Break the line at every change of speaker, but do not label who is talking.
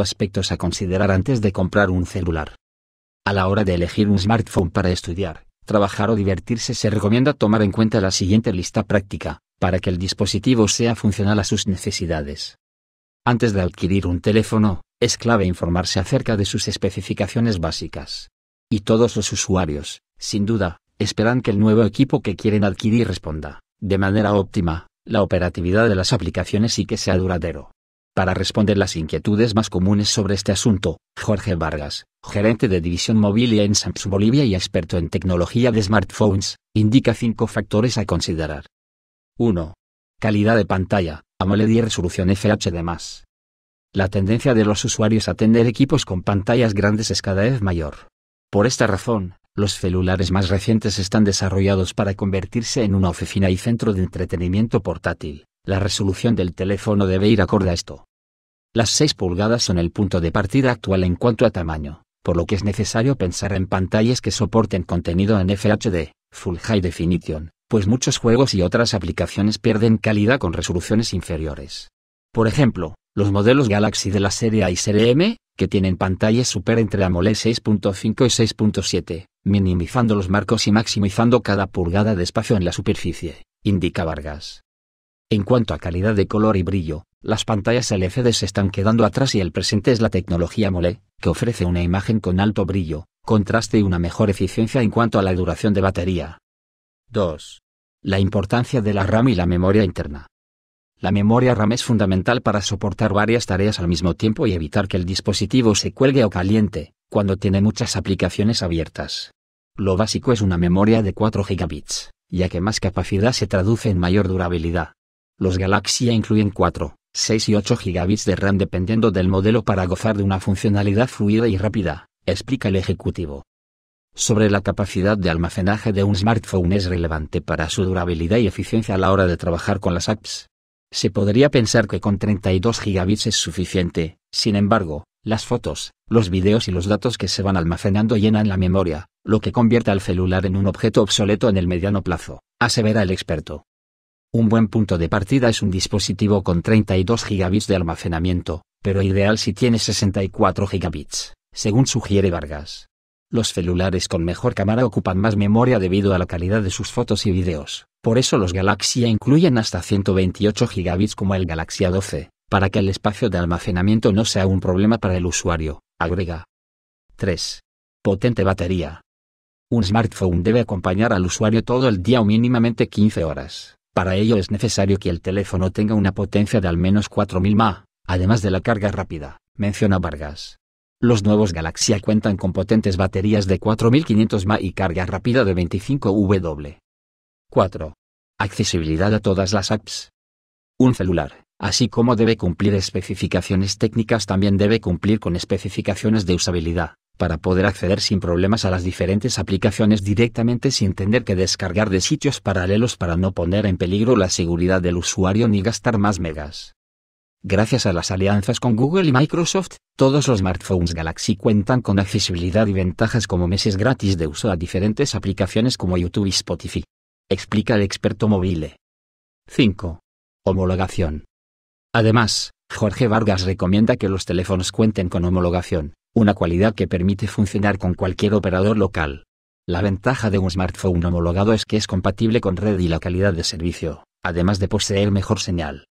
aspectos a considerar antes de comprar un celular. A la hora de elegir un smartphone para estudiar, trabajar o divertirse se recomienda tomar en cuenta la siguiente lista práctica, para que el dispositivo sea funcional a sus necesidades. Antes de adquirir un teléfono, es clave informarse acerca de sus especificaciones básicas. Y todos los usuarios, sin duda, esperan que el nuevo equipo que quieren adquirir responda, de manera óptima, la operatividad de las aplicaciones y que sea duradero. Para responder las inquietudes más comunes sobre este asunto, Jorge Vargas, gerente de división móvil en Samsung Bolivia y experto en tecnología de smartphones, indica cinco factores a considerar. 1. Calidad de pantalla, AMOLED y resolución FHD+. La tendencia de los usuarios a tener equipos con pantallas grandes es cada vez mayor. Por esta razón, los celulares más recientes están desarrollados para convertirse en una oficina y centro de entretenimiento portátil. La resolución del teléfono debe ir acorde a esto. Las 6 pulgadas son el punto de partida actual en cuanto a tamaño, por lo que es necesario pensar en pantallas que soporten contenido en FHD, Full High Definition, pues muchos juegos y otras aplicaciones pierden calidad con resoluciones inferiores. Por ejemplo, los modelos Galaxy de la serie A y serie M, que tienen pantallas super entre AMOLED 6.5 y 6.7, minimizando los marcos y maximizando cada pulgada de espacio en la superficie, indica Vargas. En cuanto a calidad de color y brillo, las pantallas LCD se están quedando atrás y el presente es la tecnología MOLE, que ofrece una imagen con alto brillo, contraste y una mejor eficiencia en cuanto a la duración de batería. 2. La importancia de la RAM y la memoria interna. La memoria RAM es fundamental para soportar varias tareas al mismo tiempo y evitar que el dispositivo se cuelgue o caliente, cuando tiene muchas aplicaciones abiertas. Lo básico es una memoria de 4 GB, ya que más capacidad se traduce en mayor durabilidad. Los Galaxy incluyen 4, 6 y 8 gigabits de RAM dependiendo del modelo para gozar de una funcionalidad fluida y rápida, explica el ejecutivo. Sobre la capacidad de almacenaje de un smartphone es relevante para su durabilidad y eficiencia a la hora de trabajar con las apps. Se podría pensar que con 32 gigabits es suficiente, sin embargo, las fotos, los videos y los datos que se van almacenando llenan la memoria, lo que convierte al celular en un objeto obsoleto en el mediano plazo, asevera el experto. Un buen punto de partida es un dispositivo con 32 GB de almacenamiento, pero ideal si tiene 64 GB, según sugiere Vargas. Los celulares con mejor cámara ocupan más memoria debido a la calidad de sus fotos y videos, por eso los Galaxy incluyen hasta 128 GB como el Galaxy A12, para que el espacio de almacenamiento no sea un problema para el usuario, agrega. 3. Potente batería. Un smartphone debe acompañar al usuario todo el día o mínimamente 15 horas. Para ello es necesario que el teléfono tenga una potencia de al menos 4000 mAh, además de la carga rápida, menciona Vargas. Los nuevos Galaxy cuentan con potentes baterías de 4500 mAh y carga rápida de 25W. 4. Accesibilidad a todas las apps. Un celular, así como debe cumplir especificaciones técnicas, también debe cumplir con especificaciones de usabilidad para poder acceder sin problemas a las diferentes aplicaciones directamente sin tener que descargar de sitios paralelos para no poner en peligro la seguridad del usuario ni gastar más megas. Gracias a las alianzas con Google y Microsoft, todos los smartphones Galaxy cuentan con accesibilidad y ventajas como meses gratis de uso a diferentes aplicaciones como YouTube y Spotify. Explica el experto móvil. 5. Homologación. Además, Jorge Vargas recomienda que los teléfonos cuenten con homologación, una cualidad que permite funcionar con cualquier operador local. La ventaja de un smartphone homologado es que es compatible con red y la calidad de servicio, además de poseer mejor señal.